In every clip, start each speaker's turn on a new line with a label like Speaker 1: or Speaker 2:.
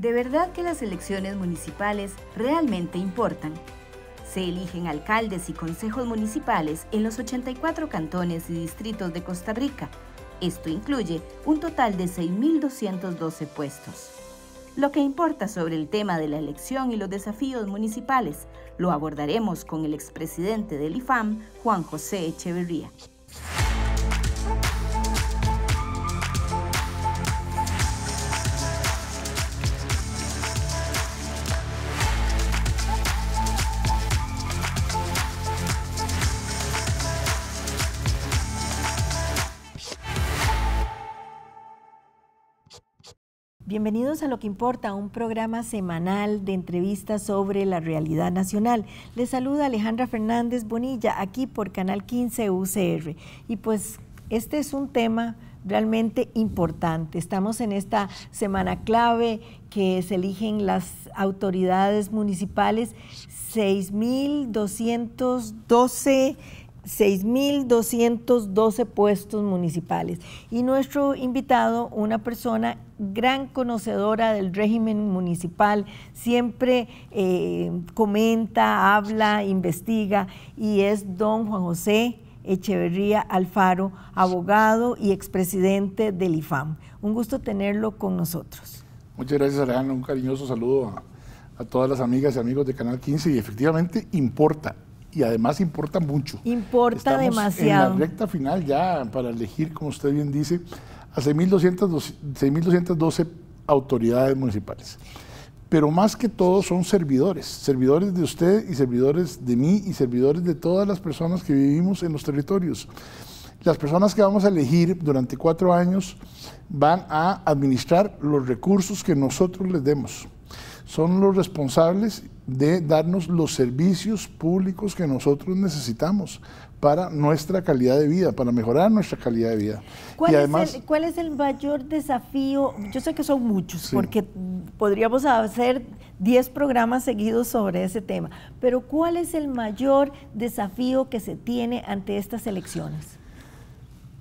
Speaker 1: De verdad que las elecciones municipales realmente importan. Se eligen alcaldes y consejos municipales en los 84 cantones y distritos de Costa Rica. Esto incluye un total de 6.212 puestos. Lo que importa sobre el tema de la elección y los desafíos municipales lo abordaremos con el expresidente del IFAM, Juan José Echeverría. Bienvenidos a Lo que Importa, un programa semanal de entrevistas sobre la realidad nacional. Les saluda Alejandra Fernández Bonilla aquí por Canal 15 UCR. Y pues este es un tema realmente importante. Estamos en esta semana clave que se eligen las autoridades municipales, 6.212 6.212 puestos municipales. Y nuestro invitado, una persona gran conocedora del régimen municipal, siempre eh, comenta, habla, investiga, y es don Juan José Echeverría Alfaro, abogado y expresidente del IFAM. Un gusto tenerlo con nosotros.
Speaker 2: Muchas gracias, Ariana. Un cariñoso saludo a, a todas las amigas y amigos de Canal 15 y efectivamente importa, y además importa mucho. Importa Estamos demasiado. En la recta final ya para elegir, como usted bien dice, a 6.212 autoridades municipales. Pero más que todo son servidores, servidores de usted y servidores de mí y servidores de todas las personas que vivimos en los territorios. Las personas que vamos a elegir durante cuatro años van a administrar los recursos que nosotros les demos. Son los responsables de darnos los servicios públicos que nosotros necesitamos para nuestra calidad de vida, para mejorar nuestra calidad de vida.
Speaker 1: ¿Cuál, es, el, mayor desafío? Yo sé que son muchos, porque podríamos hacer 10 programas seguidos sobre ese tema, pero ¿cuál es el mayor desafío que se tiene ante estas elecciones?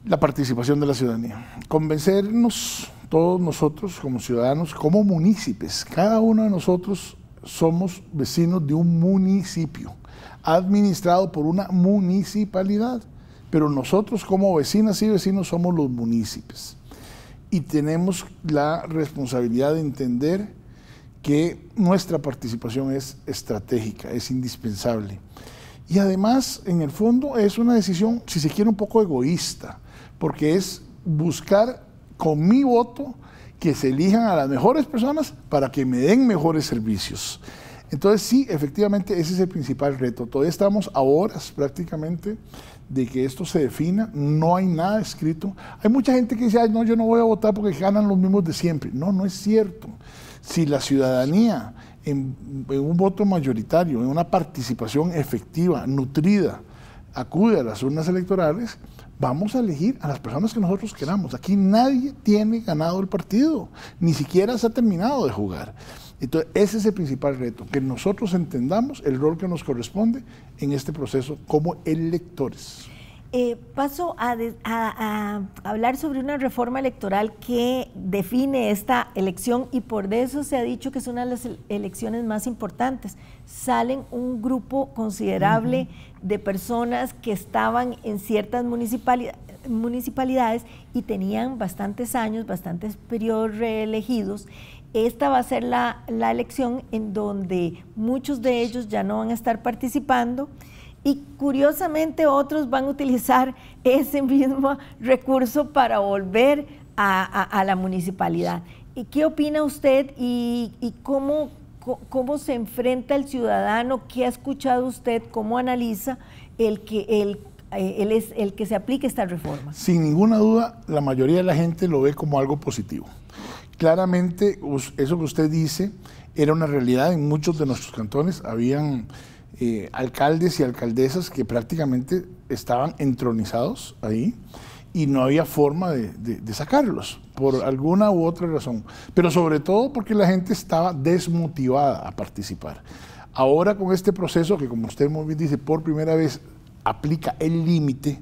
Speaker 2: La participación de la ciudadanía. Convencernos todos nosotros como ciudadanos, como munícipes cada uno de nosotros somos vecinos de un municipio, administrado por una municipalidad, pero nosotros como vecinas y vecinos somos los municipios y tenemos la responsabilidad de entender que nuestra participación es estratégica, es indispensable. Y además, en el fondo, es una decisión, si se quiere, un poco egoísta, porque es buscar con mi voto que se elijan a las mejores personas para que me den mejores servicios. Entonces sí, efectivamente ese es el principal reto. Todavía estamos a horas prácticamente de que esto se defina, no hay nada escrito. Hay mucha gente que dice, no, yo no voy a votar porque ganan los mismos de siempre. No, no es cierto. Si la ciudadanía en, en un voto mayoritario, en una participación efectiva, nutrida, acude a las urnas electorales, vamos a elegir a las personas que nosotros queramos. Aquí nadie tiene ganado el partido, ni siquiera se ha terminado de jugar. Entonces, ese es el principal reto, que nosotros entendamos el rol que nos corresponde en este proceso como electores.
Speaker 1: Eh, paso a, hablar sobre una reforma electoral que define esta elección y por eso se ha dicho que es una de las elecciones más importantes. Salen un grupo considerable de personas que estaban en ciertas municipalidades y tenían bastantes años, bastantes periodos reelegidos. Esta va a ser la, la, elección en donde muchos de ellos ya no van a estar participando y curiosamente otros van a utilizar ese mismo recurso para volver a, la municipalidad. ¿Y qué opina usted y, cómo, cómo se enfrenta el ciudadano? ¿Qué ha escuchado usted? ¿Cómo analiza el que, eh, es, el que se aplique esta reforma?
Speaker 2: Sin ninguna duda, la mayoría de la gente lo ve como algo positivo. Claramente, eso que usted dice era una realidad en muchos de nuestros cantones. Habían eh, alcaldes y alcaldesas que prácticamente estaban entronizados ahí y no había forma de, de, sacarlos por alguna u otra razón, pero sobre todo porque la gente estaba desmotivada a participar. Ahora con este proceso que como usted muy bien dice, por primera vez aplica el límite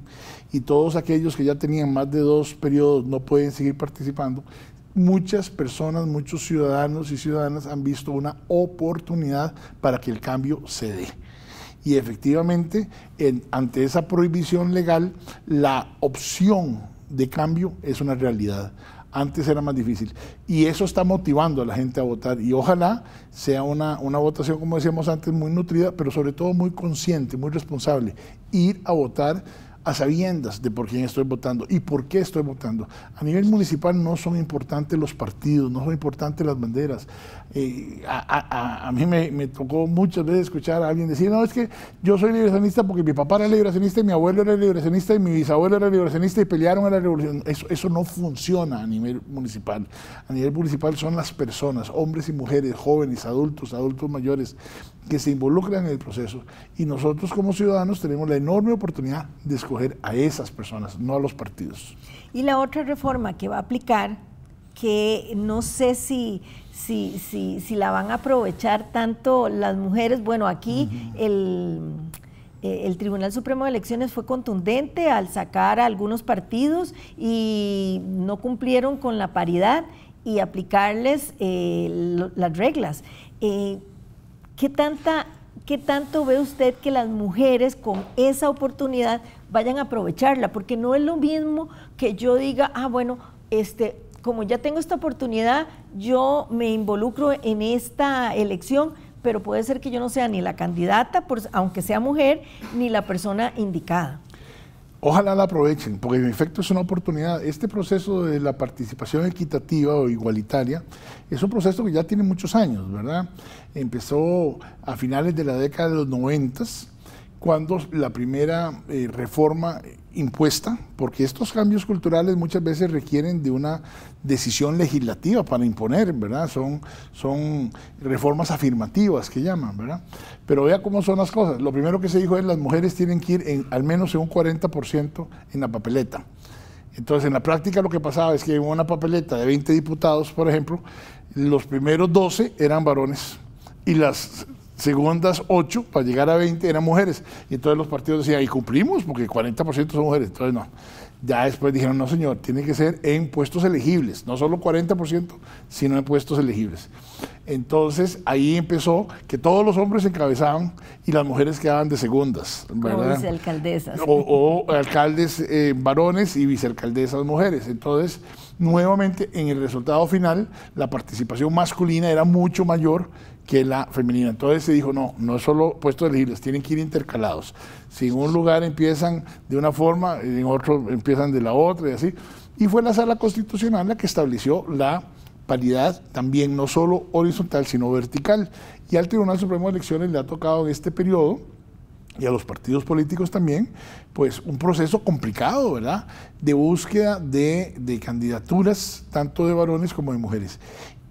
Speaker 2: y todos aquellos que ya tenían más de dos periodos no pueden seguir participando, muchas personas, muchos ciudadanos y ciudadanas han visto una oportunidad para que el cambio se dé y efectivamente ante esa prohibición legal la opción de cambio es una realidad. Antes era más difícil. Y eso está motivando a la gente a votar. Y ojalá sea una, una votación, como decíamos antes, muy nutrida, pero sobre todo muy consciente, muy responsable. Ir a votar a sabiendas de por quién estoy votando y por qué estoy votando. A nivel municipal no son importantes los partidos, no son importantes las banderas. Eh, a, a, a, mí me, me, tocó muchas veces escuchar a alguien decir, no, es que yo soy liberacionista porque mi papá era liberacionista y mi abuelo era liberacionista y mi bisabuelo era liberacionista y pelearon a la revolución. Eso, eso no funciona a nivel municipal. A nivel municipal son las personas, hombres y mujeres, jóvenes, adultos, adultos mayores, que se involucran en el proceso. Y nosotros como ciudadanos tenemos la enorme oportunidad de escoger a esas personas, no a los partidos.
Speaker 1: Y la otra reforma que va a aplicar, que no sé si, si, si, si la van a aprovechar tanto las mujeres, bueno, aquí eh, el Tribunal Supremo de Elecciones fue contundente al sacar a algunos partidos y no cumplieron con la paridad y aplicarles eh, las reglas. Eh, ¿Qué tanta ¿qué tanto ve usted que las mujeres con esa oportunidad vayan a aprovecharla? Porque no es lo mismo que yo diga, ah, bueno, este, como ya tengo esta oportunidad, yo me involucro en esta elección, pero puede ser que yo no sea ni la candidata, por, aunque sea mujer, ni la persona indicada.
Speaker 2: Ojalá la aprovechen, porque en efecto es una oportunidad. Este proceso de la participación equitativa o igualitaria es un proceso que ya tiene muchos años, ¿verdad? Empezó a finales de la década de los noventas, cuando la primera eh, reforma impuesta, porque estos cambios culturales muchas veces requieren de una decisión legislativa para imponer, ¿verdad? Son, son reformas afirmativas que llaman, ¿verdad? Pero vea cómo son las cosas. Lo primero que se dijo es las mujeres tienen que ir en, al menos en un 40% en la papeleta. Entonces, en la práctica lo que pasaba es que en una papeleta de 20 diputados, por ejemplo, los primeros 12 eran varones y las segundas 8 para llegar a 20 eran mujeres. Y entonces los partidos decían, y cumplimos porque 40% son mujeres. Entonces no. Ya después dijeron, no señor, tiene que ser en puestos elegibles, no solo 40%, sino en puestos elegibles. Entonces ahí empezó que todos los hombres encabezaban y las mujeres quedaban de segundas. O
Speaker 1: alcaldesas.
Speaker 2: O, alcaldes eh, varones y vicealcaldesas mujeres. Entonces nuevamente en el resultado final la participación masculina era mucho mayor que la femenina. Entonces se dijo, no, no es solo puestos elegibles, tienen que ir intercalados. Si en un lugar empiezan de una forma, en otro empiezan de la otra y así. Y fue la sala constitucional la que estableció la paridad también no solo horizontal, sino vertical. Y al Tribunal Supremo de Elecciones le ha tocado en este periodo y a los partidos políticos también, pues un proceso complicado, ¿verdad? De búsqueda de, candidaturas, tanto de varones como de mujeres.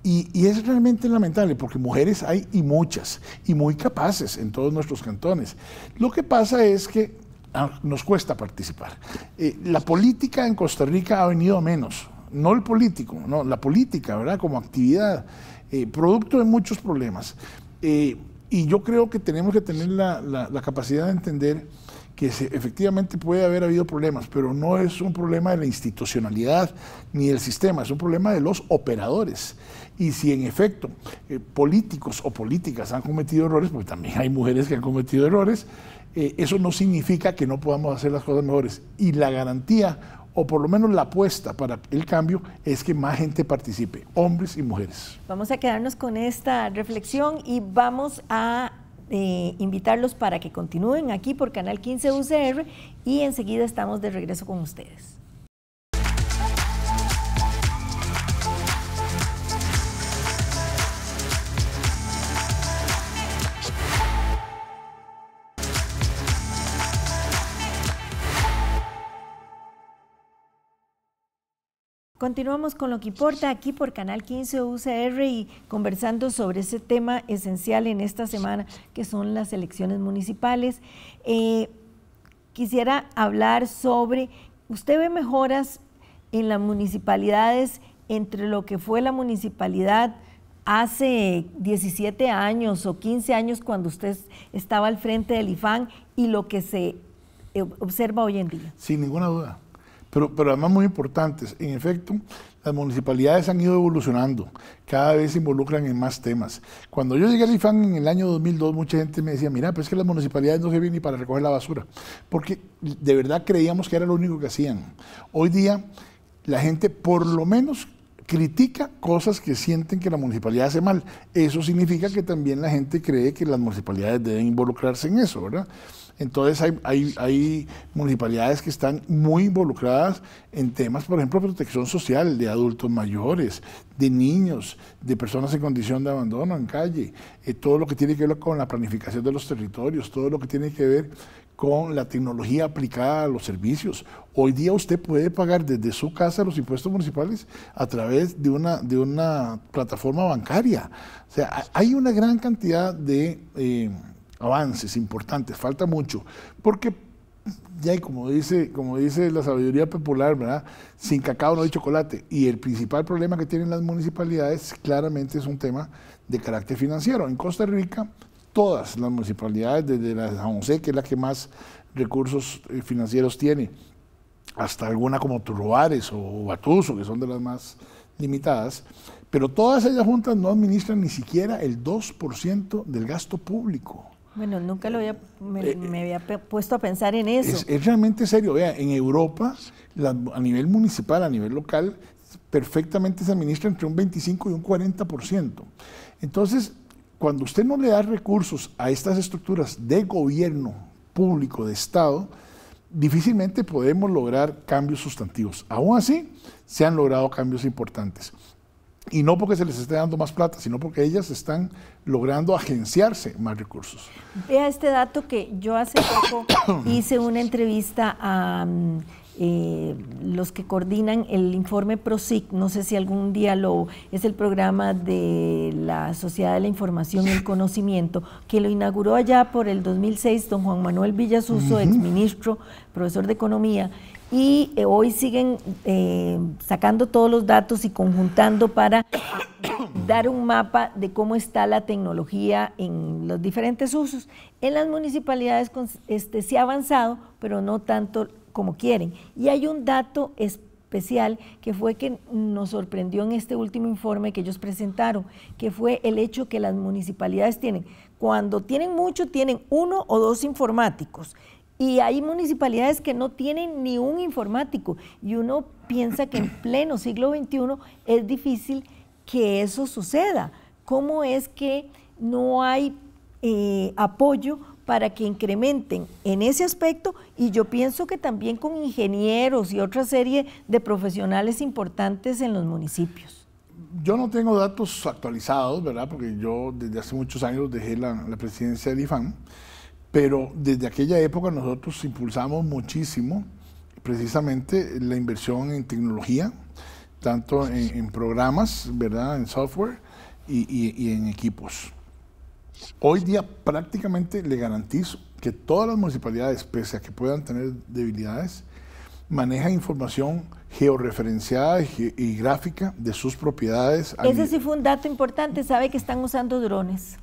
Speaker 2: Y, es realmente lamentable porque mujeres hay y muchas, y muy capaces en todos nuestros cantones. Lo que pasa es que ah, nos cuesta participar. Eh, la política en Costa Rica ha venido menos, no el político, no, la política, ¿verdad? Como actividad, eh, producto de muchos problemas. Eh, y yo creo que tenemos que tener la, capacidad de entender que efectivamente puede haber habido problemas, pero no es un problema de la institucionalidad ni del sistema, es un problema de los operadores. Y si en efecto eh, políticos o políticas han cometido errores, porque también hay mujeres que han cometido errores, eh, eso no significa que no podamos hacer las cosas mejores. Y la garantía o por lo menos la apuesta para el cambio es que más gente participe, hombres y mujeres.
Speaker 1: Vamos a quedarnos con esta reflexión y vamos a eh, invitarlos para que continúen aquí por Canal 15 UCR y enseguida estamos de regreso con ustedes. Continuamos con lo que importa aquí por Canal 15 UCR y conversando sobre ese tema esencial en esta semana que son las elecciones municipales. Eh, quisiera hablar sobre, ¿usted ve mejoras en las municipalidades entre lo que fue la municipalidad hace 17 años o 15 años cuando usted estaba al frente del IFAN y lo que se eh, observa hoy en día?
Speaker 2: Sin ninguna duda pero, además muy importantes. En efecto, las municipalidades han ido evolucionando, cada vez se involucran en más temas. Cuando yo llegué al IFAN en el año 2002, mucha gente me decía, mira, pues es que las municipalidades no se vienen ni para recoger la basura, porque de verdad creíamos que era lo único que hacían. Hoy día la gente por lo menos critica cosas que sienten que la municipalidad hace mal. Eso significa que también la gente cree que las municipalidades deben involucrarse en eso, ¿verdad? Entonces hay, hay, hay, municipalidades que están muy involucradas en temas, por ejemplo, protección social de adultos mayores, de niños, de personas en condición de abandono en calle, eh, todo lo que tiene que ver con la planificación de los territorios, todo lo que tiene que ver con la tecnología aplicada a los servicios. Hoy día usted puede pagar desde su casa los impuestos municipales a través de una, de una plataforma bancaria. O sea, hay una gran cantidad de... Eh, avances importantes, falta mucho, porque ya hay, como dice, como dice la sabiduría popular, ¿verdad? Sin cacao no hay chocolate. Y el principal problema que tienen las municipalidades claramente es un tema de carácter financiero. En Costa Rica, todas las municipalidades, desde la de San José, que es la que más recursos eh, financieros tiene, hasta alguna como Turroares o Batuso, que son de las más limitadas, pero todas ellas juntas no administran ni siquiera el 2% del gasto público.
Speaker 1: Bueno, nunca lo había, me, eh, eh, había puesto a pensar en eso.
Speaker 2: Es, realmente serio. Vea, en Europa, a nivel municipal, a nivel local, perfectamente se administra entre un 25 y un 40%. Entonces, cuando usted no le da recursos a estas estructuras de gobierno público, de Estado, difícilmente podemos lograr cambios sustantivos. Aún así, se han logrado cambios importantes. Y no porque se les esté dando más plata, sino porque ellas están logrando agenciarse más recursos.
Speaker 1: Vea este dato que yo hace poco hice una entrevista a mm, eh, los que coordinan el informe PROSIC, no sé si algún día lo, es el programa de la Sociedad de la Información y el Conocimiento, que lo inauguró allá por el 2006 don Juan Manuel Villasuso, exministro, profesor de Economía, y eh, hoy siguen eh, sacando todos los datos y conjuntando para dar un mapa de cómo está la tecnología en los diferentes usos. En las municipalidades este, se ha avanzado, pero no tanto como quieren. Y hay un dato especial que fue que nos sorprendió en este último informe que ellos presentaron, que fue el hecho que las municipalidades tienen, cuando tienen mucho, tienen uno o dos informáticos y hay municipalidades que no tienen ni un informático. Y uno piensa que en pleno siglo XXI es difícil que eso suceda. ¿Cómo es que no hay eh, apoyo para que incrementen en ese aspecto? Y yo pienso que también con ingenieros y otra serie de profesionales importantes en los municipios yo no tengo datos actualizados, ¿verdad? Porque
Speaker 2: yo desde hace muchos años dejé la, presidencia del IFAM. Pero desde aquella época nosotros impulsamos muchísimo precisamente la inversión en tecnología, tanto en, programas, ¿verdad? En software y, y en equipos. Hoy día prácticamente le garantizo que todas las municipalidades, pese a que puedan tener debilidades, manejan información georreferenciada y, gráfica de sus propiedades. Ese sí
Speaker 1: fue un dato importante, sabe que están usando drones.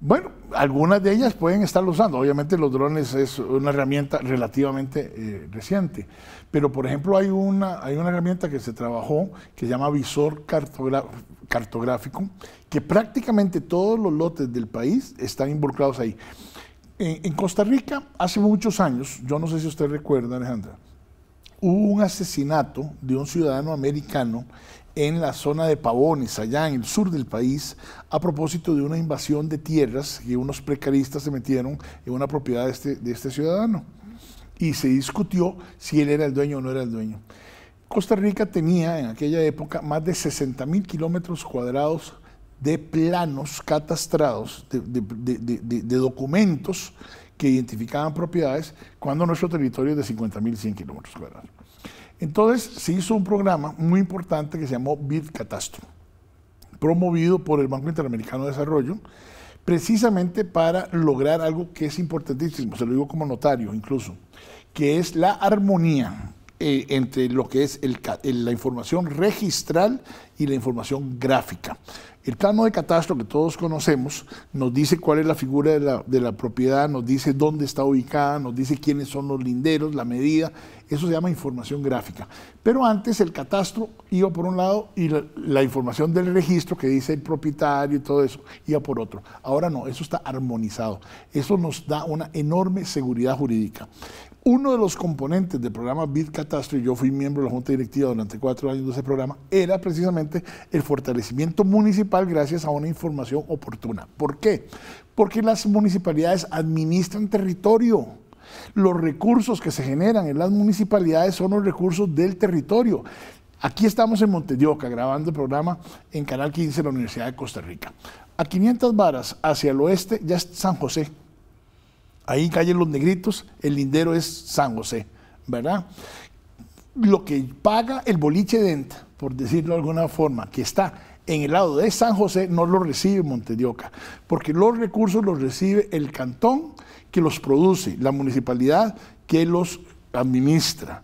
Speaker 2: Bueno, algunas de ellas pueden estarlo usando. Obviamente los drones es una herramienta relativamente eh, reciente. Pero por ejemplo hay una, hay una herramienta que se trabajó que se llama visor cartográfico, que prácticamente todos los lotes del país están involucrados ahí. en Costa Rica, hace muchos años, yo no sé si usted recuerda, Alejandra, hubo un asesinato de un ciudadano americano en la zona de Pavones, allá en el sur del país, a propósito de una invasión de tierras que unos precaristas se metieron en una propiedad de este, este ciudadano. Y se discutió si él era el dueño o no era el dueño. Costa Rica tenía en aquella época más de 60 mil kilómetros cuadrados de planos catastrados, de documentos que identificaban propiedades cuando nuestro territorio es de 50.100 kilómetros cuadrados. Entonces se hizo un programa muy importante que se llamó BID Catastro, promovido por el Banco Interamericano de Desarrollo, precisamente para lograr algo que es importantísimo, se lo digo como notario incluso, que es la armonía eh, entre lo que es la información registral y la información gráfica. El plano de catastro que todos conocemos nos dice cuál es la figura de la, propiedad, nos dice dónde está ubicada, nos dice quiénes son los linderos, la medida. Eso se llama información gráfica. Pero antes el catastro iba por un lado y la, información del registro que dice el propietario y todo eso iba por otro. Ahora no, eso está armonizado. Eso nos da una enorme seguridad jurídica. Uno de los componentes del programa BID Catastro, y yo fui miembro de la Junta Directiva durante cuatro años de ese programa, era precisamente el fortalecimiento municipal gracias a una información oportuna. ¿Por qué? Porque las municipalidades administran territorio. Los recursos que se generan en las municipalidades son los recursos del territorio. Aquí estamos en Montedioca grabando el programa en Canal 15 de la Universidad de Costa Rica. A 500 varas hacia el oeste ya es San José. Ahí en calle Los Negritos, el lindero es San José, ¿verdad? Lo que paga el boliche de ENTA por decirlo de alguna forma, que está en el lado de San José, no lo recibe Montedioca, porque los recursos los recibe el cantón que los produce, la municipalidad que los administra.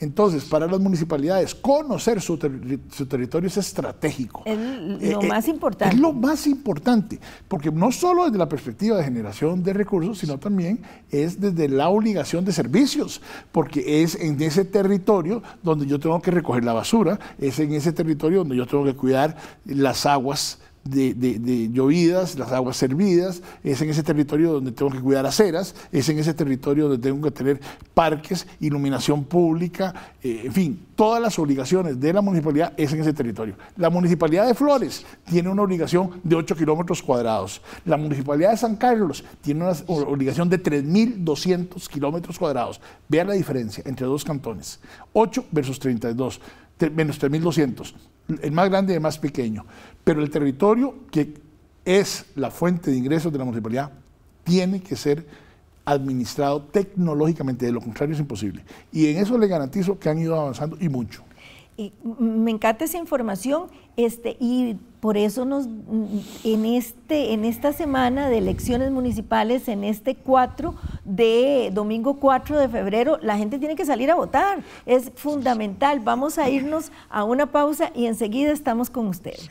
Speaker 2: Entonces, para las municipalidades, conocer su, territorio es estratégico.
Speaker 1: Es lo eh, eh, más importante. Es lo
Speaker 2: más importante, porque no solo desde la perspectiva de generación de recursos, sino también es desde la obligación de servicios, porque es en ese territorio donde yo tengo que recoger la basura, es en ese territorio donde yo tengo que cuidar las aguas de, llovidas, las aguas servidas, es en ese territorio donde tengo que cuidar aceras, es en ese territorio donde tengo que tener parques, iluminación pública, eh, en fin, todas las obligaciones de la municipalidad es en ese territorio. La municipalidad de Flores tiene una obligación de 8 kilómetros cuadrados, la municipalidad de San Carlos tiene una obligación de 3.200 kilómetros cuadrados. Vean la diferencia entre dos cantones, 8 versus 32, menos 3.200 el más grande y el más pequeño. Pero el territorio que es la fuente de ingresos de la municipalidad tiene que ser administrado tecnológicamente, de lo contrario es imposible. Y en eso le garantizo que han ido avanzando y mucho
Speaker 1: me encanta esa información este, y por eso nos, en, este, en esta semana de elecciones municipales, en este 4 de domingo 4 de febrero, la gente tiene que salir a votar. Es fundamental. Vamos a irnos a una pausa y enseguida estamos con ustedes.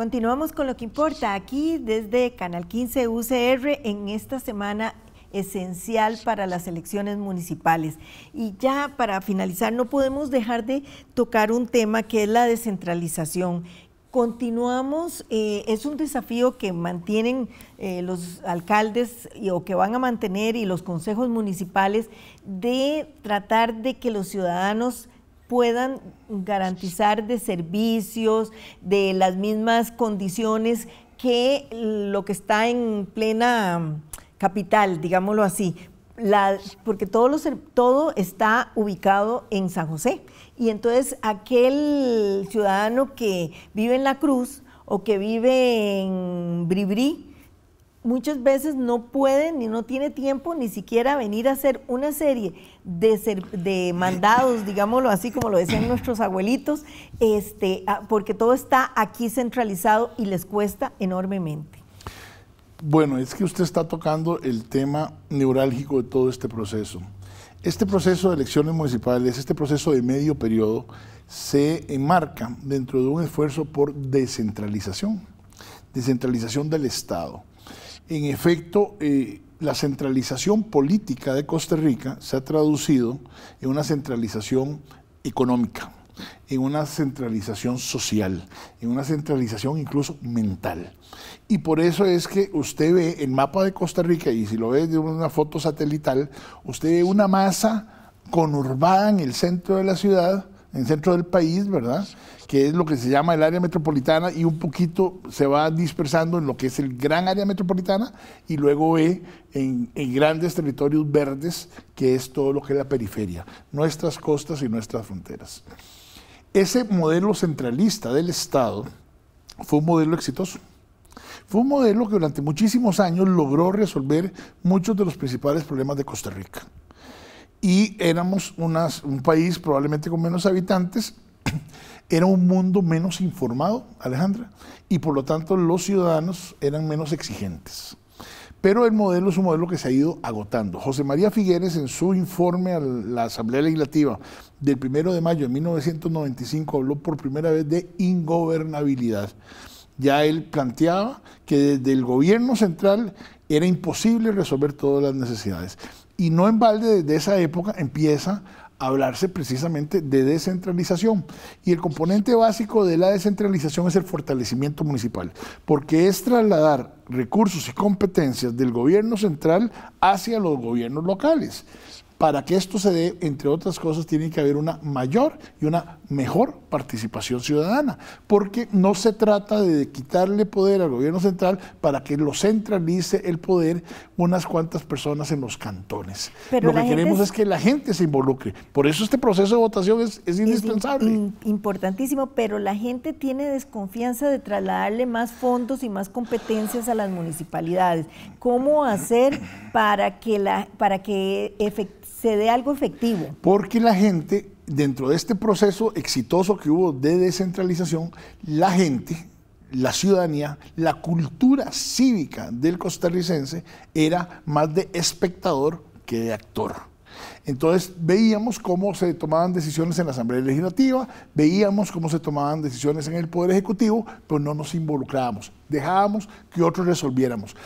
Speaker 1: Continuamos con lo que importa aquí desde Canal 15 UCR en esta semana esencial para las elecciones municipales. Y ya para finalizar, no podemos dejar de tocar un tema que es la descentralización. Continuamos, eh, es un desafío que mantienen eh, los alcaldes o que van a mantener y los consejos municipales de tratar de que los ciudadanos puedan garantizar de servicios, de las mismas condiciones que lo que está en plena capital, digámoslo así, porque todo, lo, todo está ubicado en San José. Y entonces aquel ciudadano que vive en La Cruz o que vive en Bribri muchas veces no puede ni no tiene tiempo ni siquiera venir a hacer una serie de, mandados, digámoslo así como lo decían nuestros abuelitos, este, ah, porque todo está aquí centralizado y les cuesta enormemente.
Speaker 2: Bueno, es que usted está tocando el tema neurálgico de todo este proceso. Este proceso de elecciones municipales, este proceso de medio periodo, se enmarca dentro de un esfuerzo por descentralización, descentralización del Estado en efecto, eh, la centralización política de Costa Rica se ha traducido en una centralización económica, en una centralización social, en una centralización incluso mental. Y por eso es que usted ve el mapa de Costa Rica, y si lo ve de una foto satelital, usted ve una masa conurbada en el centro de la ciudad en el centro del país, ¿verdad? Que es lo que se llama el área metropolitana y un poquito se va dispersando en lo que es el gran área metropolitana y luego en, en grandes territorios verdes, que es todo lo que es la periferia, nuestras costas y nuestras fronteras. Ese modelo centralista del Estado fue un modelo exitoso. Fue un modelo que durante muchísimos años logró resolver muchos de los principales problemas de Costa Rica y éramos un país probablemente con menos habitantes, era un mundo menos informado, Alejandra, y por lo tanto los ciudadanos eran menos exigentes. Pero el modelo es un modelo que se ha ido agotando. José María Figueres, en su informe a la Asamblea Legislativa del 1 de mayo de 1995, habló por primera vez de ingobernabilidad. Ya él planteaba que desde el gobierno central era imposible resolver todas las necesidades. Y no en balde desde esa época empieza a hablarse precisamente de descentralización. Y el componente básico de la descentralización es el fortalecimiento municipal, porque es trasladar recursos y competencias del gobierno central hacia los gobiernos locales. Para que esto se dé, entre otras cosas, tiene que haber una mayor y una mejor participación ciudadana, porque no se trata de quitarle poder al gobierno central para que lo centralice el poder unas cuantas personas
Speaker 1: en los cantones. lo que queremos es... que la gente se involucre. Por eso este proceso de votación es, indispensable. importantísimo, pero la gente tiene desconfianza de trasladarle más fondos y más competencias a las municipalidades. ¿Cómo hacer para que, la, para que efectivamente se dé algo efectivo.
Speaker 2: Porque la gente, dentro de este proceso exitoso que hubo de descentralización, la gente, la ciudadanía, la cultura cívica del costarricense era más de espectador que de actor. Entonces veíamos cómo se tomaban decisiones en la Asamblea Legislativa, veíamos cómo se tomaban decisiones en el Poder Ejecutivo, pero no nos involucrábamos, dejábamos que otros resolviéramos,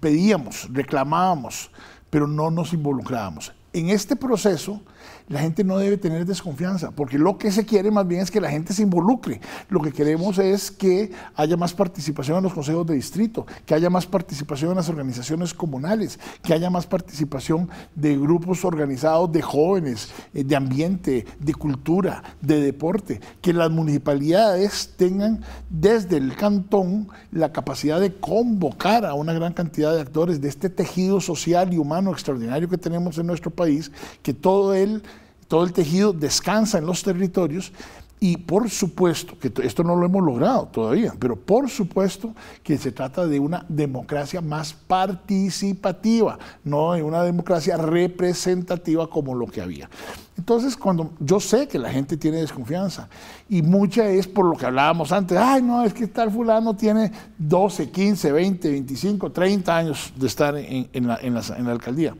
Speaker 2: pedíamos, reclamábamos, pero no nos involucrábamos en este proceso la gente no debe tener desconfianza, porque lo que se quiere más bien es que la gente se involucre. Lo que queremos es que haya más participación en los consejos de distrito, que haya más participación en las organizaciones comunales, que haya más participación de grupos organizados de jóvenes, eh, de ambiente, de cultura, de deporte, que las municipalidades tengan desde el cantón la capacidad de convocar a una gran cantidad de actores de este tejido social y humano extraordinario que tenemos en nuestro país, que todo él todo el tejido descansa en los territorios y por supuesto, que esto no lo hemos logrado todavía, pero por supuesto que se trata de una democracia más participativa, no de una democracia representativa como lo que había. Entonces, cuando yo sé que la gente tiene desconfianza, y mucha es por lo que hablábamos antes, ay, no, es que tal fulano tiene 12, 15, 20, 25, 30 años de estar en la alcaldía.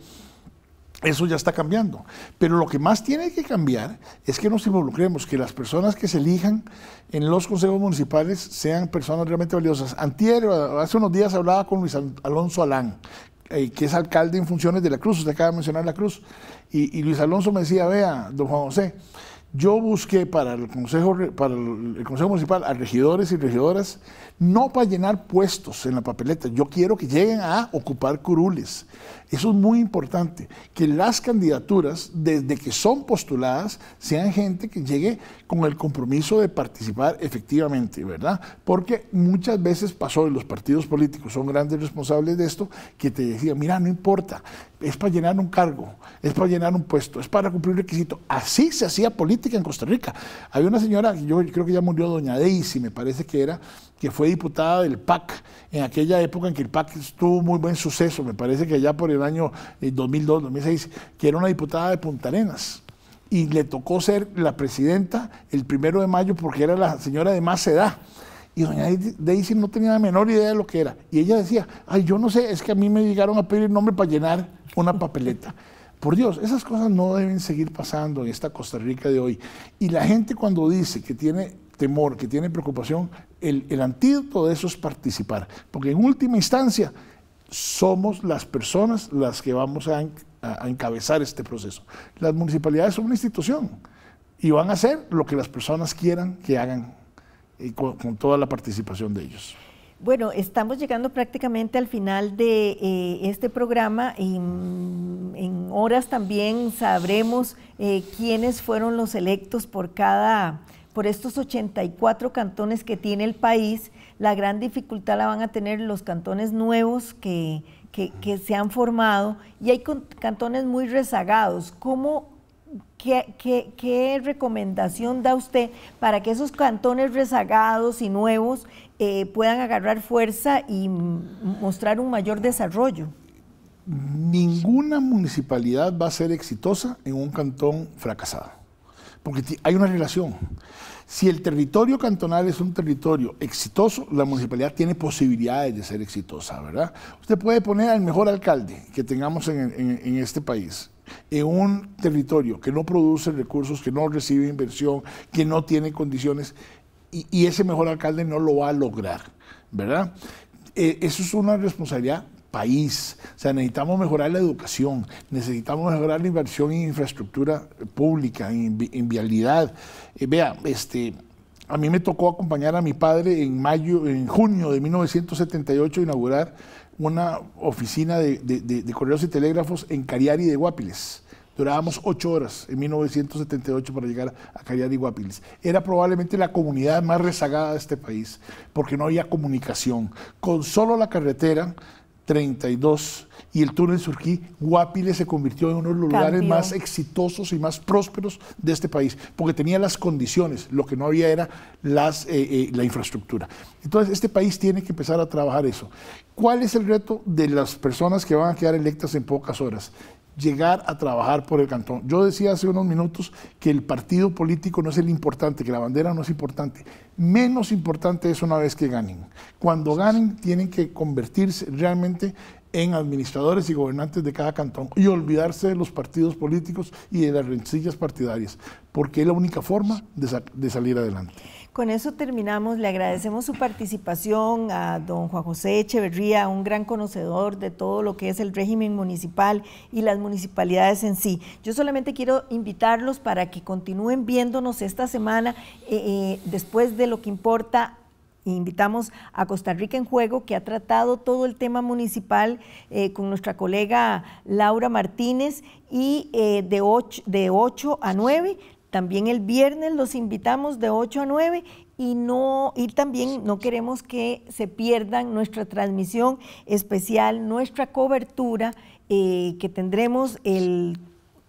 Speaker 2: Eso ya está cambiando. Pero lo que más tiene que cambiar es que nos involucremos, que las personas que se elijan en los consejos municipales sean personas realmente valiosas. Antier, hace unos días hablaba con Luis Alonso Alán, eh, que es alcalde en funciones de La Cruz, usted acaba de mencionar La Cruz, y, Luis Alonso me decía, vea, don Juan José, yo busqué para el Consejo, para el consejo Municipal a regidores y regidoras, no para llenar puestos en la papeleta, yo quiero que lleguen a ocupar curules. Eso es muy importante, que las candidaturas, desde que son postuladas, sean gente que llegue con el compromiso de participar efectivamente, ¿verdad? Porque muchas veces pasó, y los partidos políticos son grandes responsables de esto, que te decían, mira, no importa, es para llenar un cargo, es para llenar un puesto, es para cumplir un requisito. Así se hacía política en Costa Rica. Había una señora, yo creo que ya murió, doña Daisy, me parece que era, que fue diputada del PAC, en aquella época en que el PAC tuvo muy buen suceso, me parece que allá por año 2002-2006, eh, que era una diputada de Punta Arenas. Y le tocó ser la presidenta el primero de mayo porque era la señora de más edad. Y doña Daisy no tenía la menor idea de lo que era. Y ella decía, ay, yo no sé, es que a mí me llegaron a pedir el nombre para llenar una papeleta. Por Dios, esas cosas no deben seguir pasando en esta Costa Rica de hoy. Y la gente cuando dice que tiene temor, que tiene preocupación, el, el antídoto de eso es participar. Porque en última instancia, somos las personas las que vamos a, encabezar este proceso. Las municipalidades son una institución y van a hacer lo que las personas quieran que hagan eh, con, toda la participación de ellos.
Speaker 1: Bueno, estamos llegando prácticamente al final de eh, este programa y mm, en horas también sabremos eh, quiénes fueron los electos por cada por estos 84 cantones que tiene el país, la gran dificultad la van a tener los cantones nuevos que, se han formado y hay cantones muy rezagados. ¿Cómo, qué, recomendación da usted para que esos cantones rezagados y nuevos eh, puedan agarrar fuerza y mostrar un mayor desarrollo? Ninguna
Speaker 2: municipalidad va a ser exitosa en un cantón fracasado porque hay una relación. Si el territorio cantonal es un territorio exitoso, la municipalidad tiene posibilidades de ser exitosa, ¿verdad? Usted puede poner al mejor alcalde que tengamos en, este país en un territorio que no produce recursos, que no recibe inversión, que no tiene condiciones, y, ese mejor alcalde no lo va a lograr, ¿verdad? Eh, eso es una responsabilidad país. O sea, necesitamos mejorar la educación, necesitamos mejorar la inversión en infraestructura pública, en, vialidad. Eh, vea, este, a mí me tocó acompañar a mi padre en mayo, en junio de 1978 inaugurar una oficina de, correos y telégrafos en Cariari de Guapiles. Durábamos ocho horas en 1978 para llegar a Cariari Guápiles. Era probablemente la comunidad más rezagada de este país, porque no había comunicación. Con solo la carretera 32 y el túnel Surquí, Guapile se convirtió en uno de los lugares más exitosos y más prósperos de este país, porque tenía las condiciones, lo que no había era las, eh, eh, la infraestructura. Entonces, este país tiene que empezar a trabajar eso. ¿Cuál es el reto de las personas que van a quedar electas en pocas horas? llegar a trabajar por el cantón. Yo decía hace unos minutos que el partido político no es el importante, que la bandera no es importante. Menos importante es una vez que ganen. Cuando ganen tienen que convertirse realmente en administradores y gobernantes de cada cantón y olvidarse de los partidos políticos y de las rencillas partidarias, porque es la única forma de, salir adelante.
Speaker 1: Con eso terminamos. Le agradecemos su participación a don Juan José Echeverría, un gran conocedor de todo lo que es el régimen municipal y las municipalidades en sí. Yo solamente quiero invitarlos para que continúen viéndonos esta semana eh, eh, después de lo que importa Invitamos a Costa Rica en Juego, que ha tratado todo el tema municipal eh, con nuestra colega Laura Martínez y de, de 8 a 9 también el viernes los invitamos de 8 a 9 y no también no queremos que se pierdan nuestra transmisión especial, nuestra cobertura eh, que tendremos el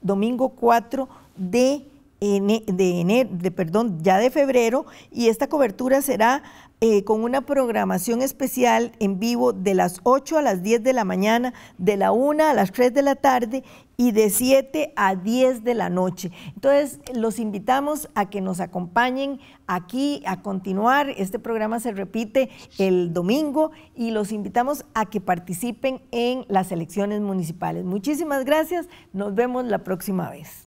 Speaker 1: domingo 4 de de, de perdón, ya de febrero y esta cobertura será eh, con una programación especial en vivo de las 8 a las 10 de la mañana, de la 1 a las 3 de la tarde y de 7 a 10 de la noche. Entonces, los invitamos a que nos acompañen aquí a continuar. Este programa se repite el domingo y los invitamos a que participen en las elecciones municipales. Muchísimas gracias. Nos vemos la próxima vez.